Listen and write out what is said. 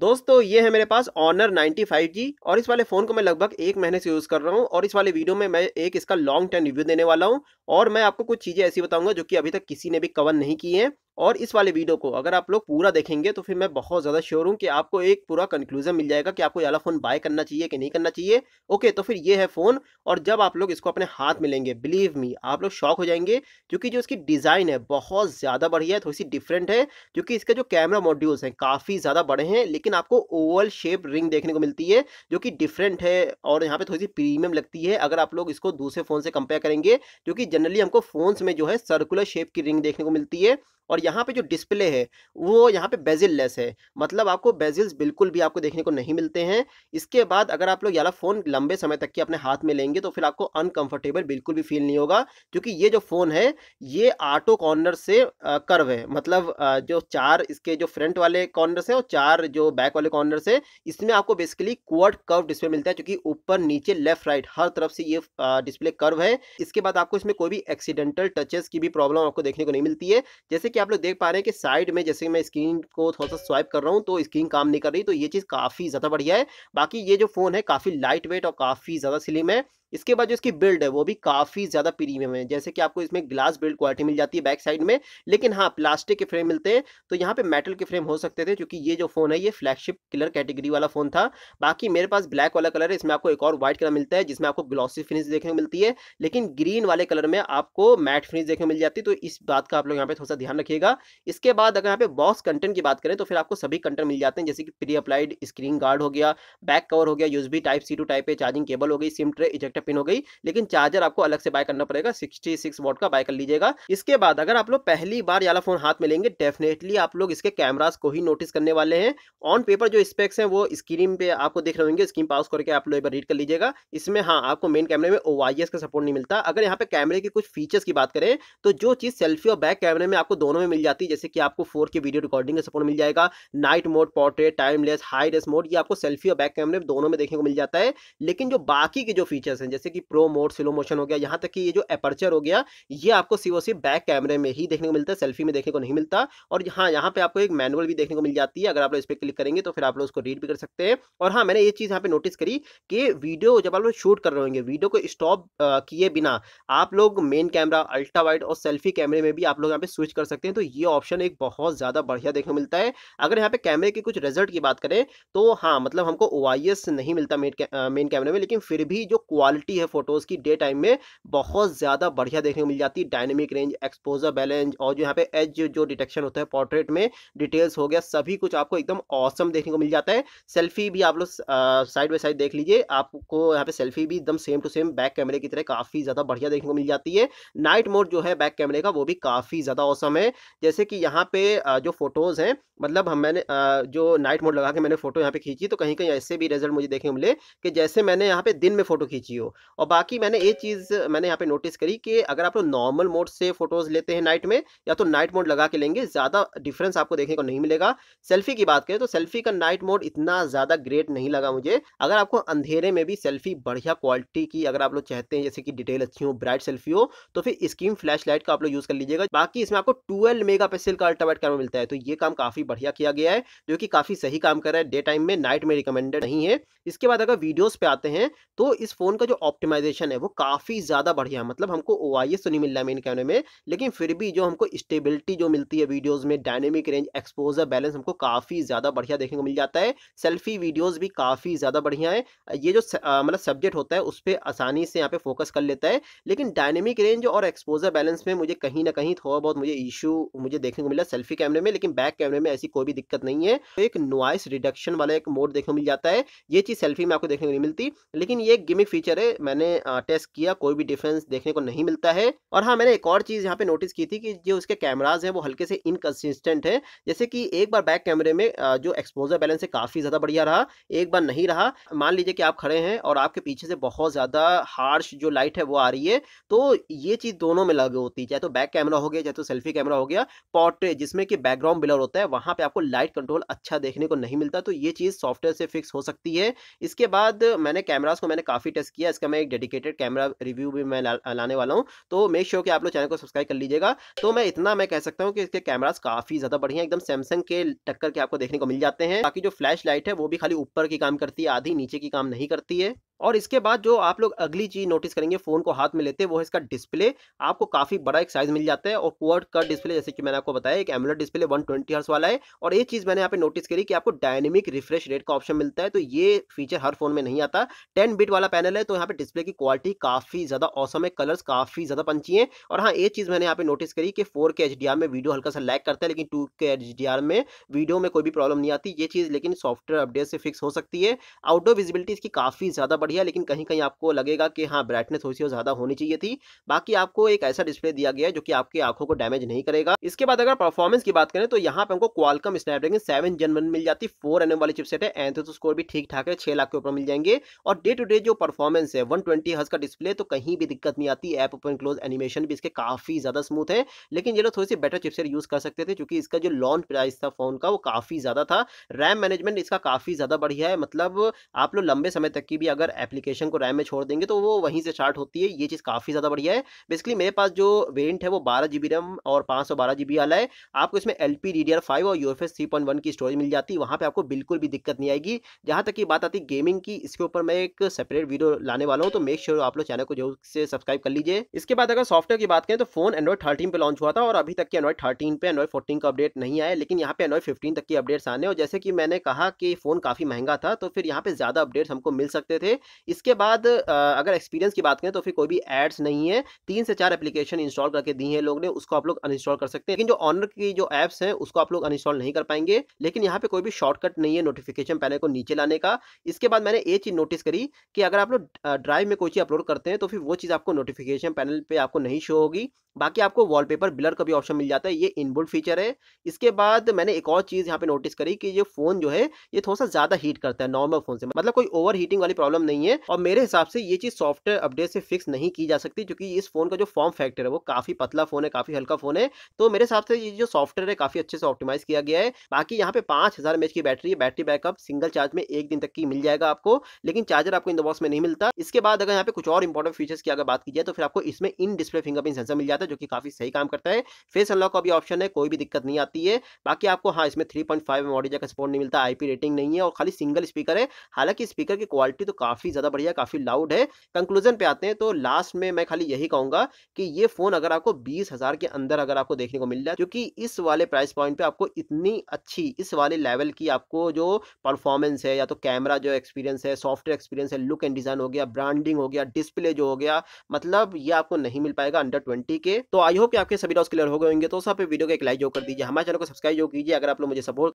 दोस्तों ये है मेरे पास ऑनर 95G और इस वाले फ़ोन को मैं लगभग एक महीने से यूज़ कर रहा हूँ और इस वाले वीडियो में मैं एक इसका लॉन्ग टर्म रिव्यू देने वाला हूँ और मैं आपको कुछ चीज़ें ऐसी बताऊंगा जो कि अभी तक किसी ने भी कवर नहीं की हैं और इस वाले वीडियो को अगर आप लोग पूरा देखेंगे तो फिर मैं बहुत ज़्यादा श्योर हूँ कि आपको एक पूरा कंक्लूजन मिल जाएगा कि आपको वाला फ़ोन बाय करना चाहिए कि नहीं करना चाहिए ओके तो फिर ये है फ़ोन और जब आप लोग इसको अपने हाथ में लेंगे बिलीव मी आप लोग शॉक हो जाएंगे क्योंकि जो इसकी डिज़ाइन है बहुत ज़्यादा बढ़िया है थोड़ी सी डिफरेंट है क्योंकि इसके जो कैमरा मॉड्यूल्स हैं काफ़ी ज़्यादा बड़े हैं लेकिन आपको ओवल शेप रिंग देखने को मिलती है जो कि डिफरेंट है और यहाँ पे थोड़ी सी प्रीमियम लगती है अगर आप लोग इसको दूसरे फ़ोन से कंपेयर करेंगे क्योंकि जनरली हमको फोन में जो है सर्कुलर शेप की रिंग देखने को मिलती है और यहाँ पे जो डिस्प्ले है वो यहाँ पे बेजिल लेस है मतलब आपको बेजिल्स बिल्कुल भी आपको देखने को नहीं मिलते हैं इसके बाद अगर आप लोग यहाँ फ़ोन लंबे समय तक के अपने हाथ में लेंगे तो फिर आपको अनकम्फर्टेबल बिल्कुल भी फील नहीं होगा क्योंकि ये जो फ़ोन है ये आटो कॉर्नर से कर्व है मतलब जो चार इसके जो फ्रंट वाले कॉर्नर से और चार जो बैक वाले कॉर्नर से इसमें आपको बेसिकली क्वर्ड कर्व डिस्प्ले मिलता है क्योंकि ऊपर नीचे लेफ्ट राइट हर तरफ से ये डिस्प्ले कर्व है इसके बाद आपको इसमें कोई भी एक्सीडेंटल टचेस की भी प्रॉब्लम आपको देखने को नहीं मिलती है जैसे कि आप लोग देख पा रहे हैं कि साइड में जैसे मैं स्क्रीन को थोड़ा सा स्वाइप कर रहा हूँ तो स्क्रीन काम नहीं कर रही तो ये चीज़ काफ़ी ज़्यादा बढ़िया है बाकी ये जो फ़ोन है काफ़ी लाइट वेट और काफ़ी ज़्यादा स्लिम है इसके बाद जो इसकी बिल्ड है वो भी काफ़ी ज़्यादा प्रीमियम है जैसे कि आपको इसमें ग्लास बिल्ड क्वालिटी मिल जाती है बैक साइड में लेकिन हाँ प्लास्टिक के फ्रेम मिलते हैं तो यहाँ पे मेटल के फ्रेम हो सकते थे क्योंकि ये जो फोन है ये फ्लैगशिप कलर कैटेगरी वाला फोन था बाकी मेरे पास ब्लैक वाला कलर है इसमें आपको एक और व्हाइट कलर मिलता है जिसमें आपको ग्लॉसी फिनिश देखने को मिलती है लेकिन ग्रीन वाले कलर में आपको मैट फिनिश देखने को मिल जाती है तो इस बात का आप लोग यहाँ पे थोड़ा सा ध्यान रखिएगा इसके बाद अगर यहाँ पे बॉक्स कंटेंट की बात करें तो फिर आपको सभी कंटेंट मिल जाते हैं जैसे कि प्री अप्लाइड स्क्रीन गार्ड हो गया बैक कवर हो गया use type C to type A charging cable हो गई SIM tray eject connector pin हो गई लेकिन चार्जर आपको अलग से बाय करना पड़ेगा सिक्सटी सिक्स वोट का बाय कर लीजिएगा इसके बाद अगर आप लोग पहली बार याला फोन हाथ में लेंगे डेफिनेटली आप लोग इसके कैमराज को ही नोटिस करने वाले हैं ऑन पेपर जो स्पेक्स है वो स्क्रीन पे आपको देख रहे होंगे स्क्रीन पाउस करके आप लोग रीड कर लीजिएगा इसमें हाँ आपको मेन कैमरे में ओ का सपोर्ट नहीं मिलता अगर यहाँ पे कैमरे की कुछ फीचर्स की बात करें तो जो चीज़ सेल्फी और बैक कैमरे में आपको दोनों में मिल जाती है जैसे कि आपको फोर की वीडियो रिकॉर्डिंग का सपोर्ट मिल जाएगा night mode portrait timelapse high res mode ये आपको सेल्फी और बैक कैमरे में दोनों में देखने को मिल जाता है लेकिन जो बाकी के जो फीचर्स ऑप्शन जैसे कि प्रो मोड स्लो मोशन हो गया यहाँ तक कि ये जो अपर्चर हो गया ये आपको सिर्फ सिर्फ बैक कैमरे में ही देखने को मिलता है सेल्फी में देखने को नहीं मिलता और हाँ यहाँ पे आपको एक मैनुअल भी देखने को मिल जाती है अगर आप लोग इस पर क्लिक करेंगे तो फिर आप लोग उसको रीड भी कर सकते हैं और हाँ मैंने ये चीज़ यहाँ पे नोटिस करी कि वीडियो जब आप लोग शूट कर रहे होंगे वीडियो को स्टॉप किए बिना आप लोग मेन कैमरा अल्ट्रा वाइड और सेल्फी कैमरे में भी आप लोग यहाँ पे स्विच कर सकते हैं तो ये ऑप्शन एक बहुत ज़्यादा बढ़िया देखने को मिलता है अगर यहाँ पे कैमरे के कुछ रिजल्ट की बात करें तो हाँ मतलब हमको ओ नहीं मिलता मेन कैमरे में लेकिन फिर भी जो क्वालिटी क्वालिटी है फोटोज़ की डे टाइम में बहुत ज़्यादा बढ़िया देखने को मिल जाती है डायनेमिक रेंज एक्सपोजर बैलेंस और जो यहाँ पे एज जो डिटेक्शन होता है पोर्ट्रेट में डिटेल्स हो गया सभी कुछ आपको एकदम औसम देखने को मिल जाता है सेल्फी भी आप लोग साइड बाई साइड देख लीजिए आपको यहाँ पे सेल्फी भी एकदम सेम टू सेम बैक कैमरे की तरह काफ़ी ज़्यादा बढ़िया देखने को मिल जाती है नाइट मोड जो है बैक कैमरे का वो भी काफ़ी ज़्यादा औसम है जैसे कि यहाँ पे जो फोटोज़ हैं मतलब हम मैंने जो नाइट मोड लगा के मैंने फोटो यहाँ पे खींची तो कहीं कहीं ऐसे भी रिजल्ट मुझे देखने को मिले कि जैसे मैंने यहाँ पे दिन में फोटो खींची हो हो और बाकी मैंने ये चीज़ मैंने यहाँ पे नोटिस करी कि अगर आप लोग नॉर्मल मोड से फोटोज़ लेते हैं नाइट में या तो नाइट मोड लगा के लेंगे ज़्यादा डिफरेंस आपको देखने को नहीं मिलेगा सेल्फी की बात करें तो सेल्फी का नाइट मोड इतना ज़्यादा ग्रेट नहीं लगा मुझे अगर आपको अंधेरे में भी सेल्फी बढ़िया क्वालिटी की अगर आप लोग चाहते हैं जैसे कि डिटेल अच्छी हो ब्राइट सेल्फी हो तो फिर स्क्रीन फ्लैश लाइट का आप लोग यूज़ कर लीजिएगा बाकी इसमें आपको ट्वेल्व मेगा का अल्ट्रावाइट कैमरा मिलता है तो ये काम काफ़ी बढ़िया किया गया है जो कि काफ़ी सही काम कर रहा है डे टाइम में नाइट में रिकमेंडेड नहीं है इसके बाद अगर वीडियोस पे आते हैं तो इस फोन का जो ऑप्टिमाइजेशन है वो काफ़ी ज़्यादा बढ़िया है मतलब हमको ओ आई एस तो नहीं मिल रहा है मेन कैमरे में लेकिन फिर भी जो हमको स्टेबिलिटी जो मिलती है वीडियोज़ में डायनेमिक रेंज एक्सपोजर बैलेंस हमको काफ़ी ज़्यादा बढ़िया देखने को मिल जाता है सेल्फी वीडियोज़ भी काफ़ी ज़्यादा बढ़िया है ये जो मतलब सब्जेक्ट होता है उस पर आसानी से यहाँ पे फोकस कर लेता है लेकिन डायनेमिक रेंज और एक्सपोजर बैलेंस में मुझे कहीं ना कहीं थोड़ा बहुत मुझे इशू मुझे देखने को मिला सेल्फी कैमरे में लेकिन बैक कैमरे में ऐसी कोई भी दिक्कत नहीं है तो एक नॉइस रिडक्शन वाला एक मोड देखने को मिल जाता है ये चीज़ सेल्फी में आपको देखने को नहीं मिलती लेकिन ये गिमिक फीचर है मैंने टेस्ट किया कोई भी डिफरेंस देखने को नहीं मिलता है और हाँ मैंने एक और चीज़ यहाँ पे नोटिस की थी कि जो उसके कैमराज हैं वो हल्के से इनकन्सिस्टेंट है जैसे कि एक बार बैक कैमरे में जो एक्सपोजर बैलेंस है काफ़ी ज़्यादा बढ़िया रहा एक बार नहीं रहा मान लीजिए कि आप खड़े हैं और आपके पीछे से बहुत ज़्यादा हार्श जो लाइट है वो आ रही है तो ये चीज़ दोनों में लगे होती है चाहे तो बैक कैमरा हो गया चाहे तो सेल्फी कैमरा हो गया पॉट्रे जिसमें कि बैकग्राउंड ब्लर होता है वहाँ पर आपको लाइट कंट्रोल अच्छा देखने को नहीं मिलता तो ये चीज़ सॉफ्टवेयर से फिक्स हो सकती है इसके बाद मैंने कैमराज को मैंने काफ़ी टेस्ट किया एस का मैं एक डेडिकेटेड कैमरा रिव्यू भी मैं लाने वाला हूँ तो मेक श्योर sure कि आप लोग चैनल को सब्सक्राइब कर लीजिएगा तो मैं इतना मैं कह सकता हूँ कि इसके कैमराज काफ़ी ज़्यादा बढ़िया एकदम सैमसंग के टक्कर के आपको देखने को मिल जाते हैं बाकी जो फ्लैश लाइट है वो भी खाली ऊपर की काम करती है आधी नीचे की काम नहीं करती है और इसके बाद जो आप लोग अगली चीज़ नोटिस करेंगे फ़ोन को हाथ में लेते हैं वो है इसका डिस्प्ले आपको काफ़ी बड़ा एक साइज़ मिल जाता है और क्वाड का डिस्प्ले जैसे कि मैंने आपको बताया एक एमुलर डिस्प्ले 120 ट्वेंटी वाला है और एक चीज़ मैंने यहाँ पे नोटिस करी कि आपको डायनेमिक रिफ्रेश रेट का ऑप्शन मिलता है तो ये फीचर हर फोन में नहीं आता टेन बिट वाला पैनल है तो यहाँ पर डिस्प्ले की क्वालिटी काफ़ी ज़्यादा औसम है कलर्स काफ़ी ज़्यादा पंची हैं और हाँ एक चीज़ मैंने यहाँ पे नोटिस करी कि फोर के में वीडियो हल्का सा लैक करता है लेकिन टू के में वीडियो में कोई भी प्रॉब्लम नहीं आती ये चीज़ लेकिन सॉफ्टवेयर अपडेट से फिक्स हो सकती है आउटडोर विजिबिलिटी इसकी काफ़ी ज़्यादा बढ़िया लेकिन कहीं कहीं आपको लगेगा कि हाँ ब्राइटनेस थोड़ी सी ज़्यादा होनी चाहिए थी बाकी आपको एक ऐसा डिस्प्ले दिया गया है जो कि आपकी आंखों को डैमेज नहीं करेगा इसके बाद अगर परफॉर्मेंस की बात करें तो यहाँ पे हमको क्वालकम स्नैपड्रैगन सेवन जनवन मिल जाती फोर एनएम वाली चिपसेट है एंथोस स्कोर भी ठीक ठाक है छह लाख के ऊपर मिल जाएंगे और डे टू डे जो परफॉर्मेंस है वन ट्वेंटी हज का डिस्प्ले तो कहीं भी दिक्कत नहीं आती ऐप ओपन क्लोज एनिमेशन भी इसके काफी ज्यादा स्मूथ है लेकिन ये लोग थोड़ी सी बेटर चिपसेट यूज कर सकते थे क्योंकि इसका जो लॉन्च प्राइस था फोन का वो काफी ज्यादा था रैम मैनेजमेंट इसका काफी ज्यादा बढ़िया है मतलब आप लोग लंबे समय तक की भी अगर एप्लीकेशन को रैम में छोड़ देंगे तो वो वहीं से स्टार्ट होती है ये चीज़ काफ़ी ज़्यादा बढ़िया है बेसिकली मेरे पास जो वेरियंट है वो बारह जी रैम और पाँच सौ बारह जी बी वाला है आपको इसमें L P D D R five और U F S point one की स्टोरेज मिल जाती है वहाँ पर आपको बिल्कुल भी दिक्कत नहीं आएगी जहाँ तक की बात आती है गेमिंग की इसके ऊपर मैं एक सेपरेट वीडियो लाने वाला हूँ तो मेक श्योर आप लोग चैनल को जरूर से सब्सक्राइब कर लीजिए इसके बाद अगर सॉफ्टवेयर की बात करें तो फोन एंड्रॉइड थर्टीन पर लॉन्च हुआ था और अभी तक के एंड्रॉइड थर्टीन पर एंड्रॉइड फोर्टीन का अपडेट नहीं आया लेकिन यहाँ पर एंड्रॉइड फिफ्टीन तक की अपडेट्स आने और जैसे कि मैंने कहा कि फ़ोन काफ़ी महंगा था तो फिर यहाँ पे ज़्यादा अपडेट्स हमको मिल सकते थे इसके बाद अगर एक्सपीरियंस की बात करें तो फिर कोई भी एड्स नहीं है तीन से चार एप्लीकेशन इंस्टॉल करके दी है लोग ने उसको आप लोग अनइंस्टॉल कर सकते हैं लेकिन जो ऑनर की जो एप्स हैं उसको आप लोग अनइंस्टॉल नहीं कर पाएंगे लेकिन यहाँ पे कोई भी शॉर्टकट नहीं है नोटिफिकेशन पैनल को नीचे लाने का इसके बाद मैंने ये चीज़ नोटिस करी कि अगर आप लोग ड्राइव में कोई चीज़ अपलोड करते हैं तो फिर वो चीज़ आपको नोटिफिकेशन पैनल पर आपको नहीं शो होगी बाकी आपको वॉलपेपर ब्लर का भी ऑप्शन मिल जाता है ये इनबुल्ड फीचर है इसके बाद मैंने एक और चीज़ यहाँ पे नोटिस करी कि ये फ़ोन जो है ये थोड़ा सा ज़्यादा हीट करता है नॉर्मल फ़ोन से मतलब कोई ओवर हीटिंग वाली प्रॉब्लम नहीं नहीं है और मेरे हिसाब से ये चीज सॉफ्टवेयर अपडेट से फिक्स नहीं की जा सकती क्योंकि इस फोन का जो फॉर्म फैक्टर है वो काफी पतला फोन है काफी हल्का फोन है तो मेरे हिसाब से ये जो सॉफ्टवेयर है काफी अच्छे से ऑप्टिमाइज किया गया है बाकी यहाँ पे पांच हजार की बैटरी है बैटरी बैकअप सिंगल चार्ज में एक दिन तक की मिल जाएगा आपको लेकिन चार्जर आपको इन द बॉक्स में नहीं मिलता इसके बाद अगर यहाँ पे कुछ और इंपॉर्टेंट फीचर्स की अगर बात की जाए तो फिर आपको इसमें इन डिस्प्ले फिंगरप्रिंट सेंसर मिल जाता है जो कि काफी सही काम करता है फेस अनलॉक का भी ऑप्शन है कोई भी दिक्कत नहीं आती है बाकी आपको हाँ इसमें थ्री पॉइंट फाइव का सपोर्ट नहीं मिलता आईपी रेटिंग नहीं है और खाली सिंगल स्पीकर है हालांकि स्पीकर की क्वालिटी तो काफी काफ़ी ज़्यादा बढ़िया काफ़ी लाउड है कंक्लूजन पे आते हैं तो लास्ट में मैं खाली यही कहूंगा कि ये फ़ोन अगर आपको बीस हज़ार के अंदर अगर आपको देखने को मिल जाए क्योंकि इस वाले प्राइस पॉइंट पे आपको इतनी अच्छी इस वाले लेवल की आपको जो परफॉर्मेंस है या तो कैमरा जो एक्सपीरियंस है सॉफ्टवेयर एक्सपीरियंस है लुक एंड डिज़ाइन हो गया ब्रांडिंग हो गया डिस्प्ले जो हो गया मतलब ये आपको नहीं मिल पाएगा अंडर ट्वेंटी के तो आई होप कि आपके सभी डाउट्स क्लियर हो गए होंगे तो सब वीडियो को एक लाइक जो कर दीजिए हमारे चैनल को सब्सक्राइब जो कीजिए अगर आप लोग मुझे सपोर्ट